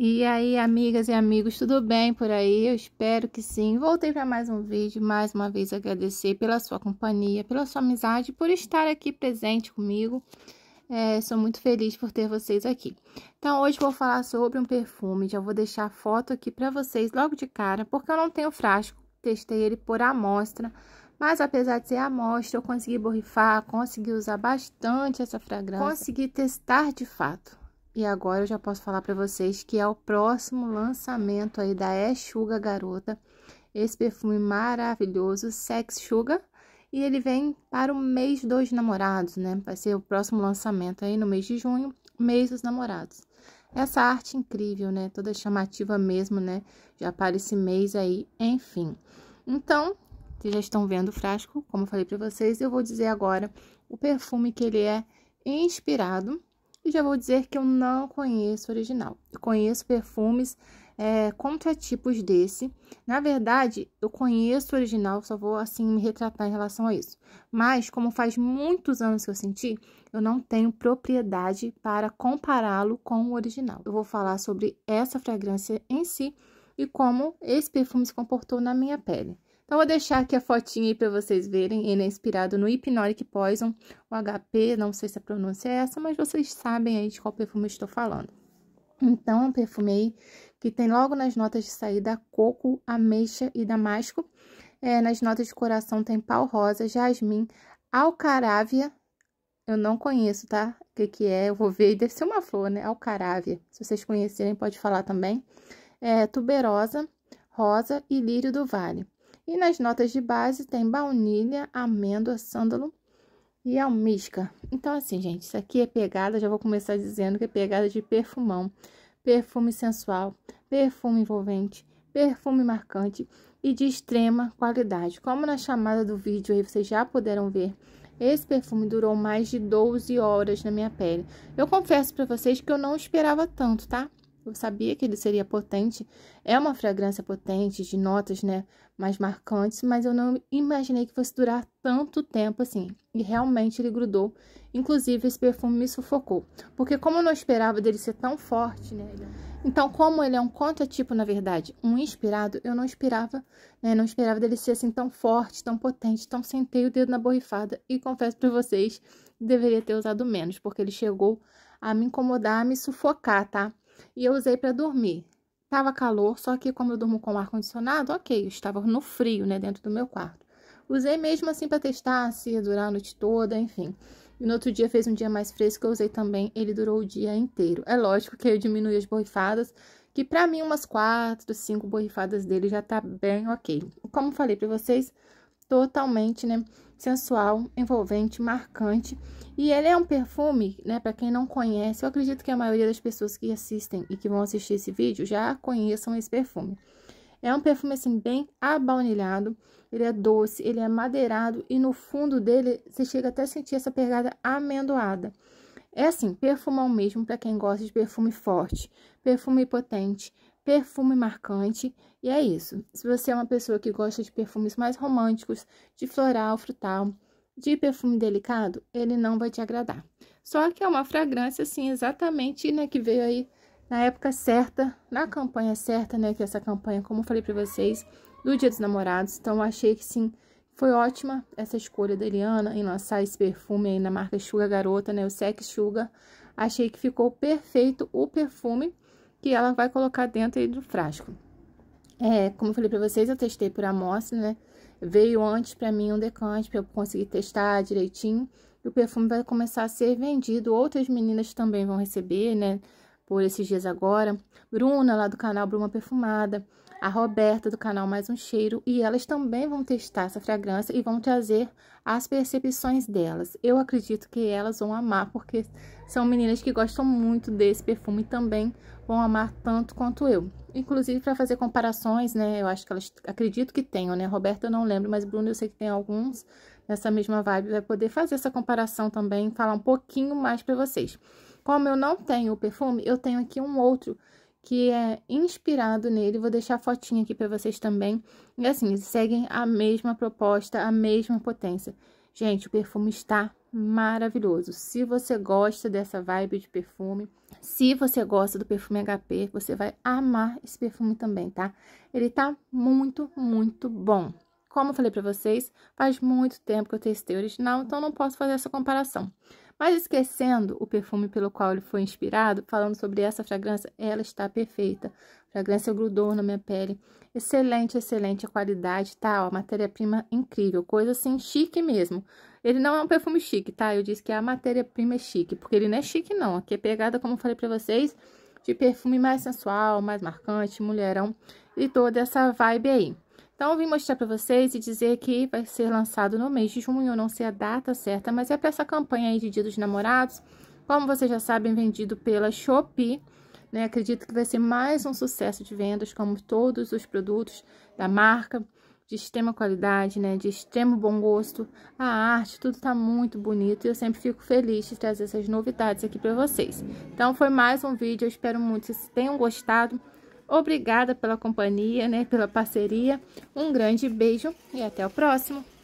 E aí, amigas e amigos, tudo bem por aí? Eu espero que sim. Voltei para mais um vídeo, mais uma vez agradecer pela sua companhia, pela sua amizade, por estar aqui presente comigo. É, sou muito feliz por ter vocês aqui. Então, hoje vou falar sobre um perfume, já vou deixar a foto aqui para vocês logo de cara, porque eu não tenho frasco, testei ele por amostra, mas apesar de ser amostra, eu consegui borrifar, consegui usar bastante essa fragrância, consegui testar de fato. E agora eu já posso falar para vocês que é o próximo lançamento aí da Eshuga é Garota. Esse perfume maravilhoso, Sex Sugar. E ele vem para o mês dos namorados, né? Vai ser o próximo lançamento aí no mês de junho, mês dos namorados. Essa arte incrível, né? Toda chamativa mesmo, né? Já para esse mês aí, enfim. Então, vocês já estão vendo o frasco, como eu falei para vocês, eu vou dizer agora o perfume que ele é inspirado e já vou dizer que eu não conheço o original. Eu conheço perfumes é, contratipos desse. Na verdade, eu conheço o original, só vou assim me retratar em relação a isso. Mas, como faz muitos anos que eu senti, eu não tenho propriedade para compará-lo com o original. Eu vou falar sobre essa fragrância em si e como esse perfume se comportou na minha pele. Então, vou deixar aqui a fotinha aí para vocês verem. Ele é inspirado no Hypnotic Poison, o HP, não sei se a pronúncia é essa, mas vocês sabem aí de qual perfume eu estou falando. Então, é um perfume aí que tem logo nas notas de saída coco, ameixa e damasco. É, nas notas de coração tem pau rosa, jasmim, alcarávia. Eu não conheço, tá? O que, que é? Eu vou ver. Deve ser uma flor, né? Alcarávia. Se vocês conhecerem, pode falar também. É, tuberosa, rosa e lírio do vale. E nas notas de base tem baunilha, amêndoa, sândalo e almíscar. Então, assim, gente, isso aqui é pegada, já vou começar dizendo que é pegada de perfumão, perfume sensual, perfume envolvente, perfume marcante e de extrema qualidade. Como na chamada do vídeo aí vocês já puderam ver, esse perfume durou mais de 12 horas na minha pele. Eu confesso para vocês que eu não esperava tanto, tá? eu sabia que ele seria potente. É uma fragrância potente, de notas, né, mais marcantes, mas eu não imaginei que fosse durar tanto tempo assim. E realmente ele grudou. Inclusive, esse perfume me sufocou. Porque como eu não esperava dele ser tão forte, né? É então, como ele é um contratipo, na verdade, um inspirado, eu não esperava, né? Não esperava dele ser assim tão forte, tão potente. Então, sentei o dedo na borrifada e confesso para vocês, deveria ter usado menos, porque ele chegou a me incomodar, a me sufocar, tá? e eu usei para dormir. Tava calor, só que como eu durmo com ar condicionado, ok, eu estava no frio, né, dentro do meu quarto. Usei mesmo assim para testar se ia durar a noite toda, enfim. E no outro dia fez um dia mais fresco, eu usei também, ele durou o dia inteiro. É lógico que eu diminui as borrifadas, que para mim umas quatro, cinco borrifadas dele já tá bem ok. Como falei para vocês, totalmente, né? Sensual, envolvente, marcante. E ele é um perfume, né? Para quem não conhece, eu acredito que a maioria das pessoas que assistem e que vão assistir esse vídeo já conheçam esse perfume. É um perfume assim bem abaunilhado, ele é doce, ele é madeirado e no fundo dele você chega até a sentir essa pegada amendoada. É assim, perfumão mesmo para quem gosta de perfume forte, perfume potente, perfume marcante. E é isso. Se você é uma pessoa que gosta de perfumes mais românticos, de floral, frutal, de perfume delicado, ele não vai te agradar. Só que é uma fragrância, assim, exatamente, né, que veio aí na época certa, na campanha certa, né, que essa campanha, como eu falei para vocês, do Dia dos Namorados. Então, achei que, sim, foi ótima essa escolha da Eliana em lançar esse perfume aí na marca Sugar Garota, né, o Sec Sugar. Achei que ficou perfeito o perfume que ela vai colocar dentro do frasco. É, como eu falei pra vocês, eu testei por amostra, né? Veio antes pra mim um decante, pra eu conseguir testar direitinho. E o perfume vai começar a ser vendido, outras meninas também vão receber, né? por esses dias agora. Bruna, lá do canal Bruma Perfumada. A Roberta, do canal Mais Um Cheiro. E elas também vão testar essa fragrância e vão trazer as percepções delas. Eu acredito que elas vão amar, porque são meninas que gostam muito desse perfume e também vão amar tanto quanto eu. Inclusive, para fazer comparações, né? Eu acho que elas acredito que tenham, né? Roberta eu não lembro, mas Bruna eu sei que tem alguns nessa mesma vibe. Vai poder fazer essa comparação também, falar um pouquinho mais para vocês. Como eu não tenho o perfume, eu tenho aqui um outro que é inspirado nele. Vou deixar a fotinha aqui para vocês também. E assim, seguem a mesma proposta, a mesma potência. Gente, o perfume está maravilhoso. Se você gosta dessa vibe de perfume, se você gosta do perfume HP, você vai amar esse perfume também, tá? Ele tá muito, muito bom. Como eu falei para vocês, faz muito tempo que eu testei o original, então não posso fazer essa comparação mas esquecendo o perfume pelo qual ele foi inspirado, falando sobre essa fragrância, ela está perfeita. A fragrância grudou na minha pele. Excelente, excelente a qualidade, tá? Ó, matéria-prima incrível, coisa assim chique mesmo. Ele não é um perfume chique, tá? Eu disse que a matéria-prima é chique, porque ele não é chique não. Aqui é pegada, como falei para vocês, de perfume mais sensual, mais marcante, mulherão e toda essa vibe aí. Então, eu vim mostrar para vocês e dizer que vai ser lançado no mês de junho, não sei a data certa, mas é para essa campanha aí de Dia dos Namorados. Como vocês já sabem, vendido pela Shopee, né? Acredito que vai ser mais um sucesso de vendas, como todos os produtos da marca, de extrema qualidade, né? De extremo bom gosto. A arte, tudo tá muito bonito e eu sempre fico feliz de trazer essas novidades aqui para vocês. Então, foi mais um vídeo, eu espero muito que vocês tenham gostado. Obrigada pela companhia, né, pela parceria. Um grande beijo e até o próximo.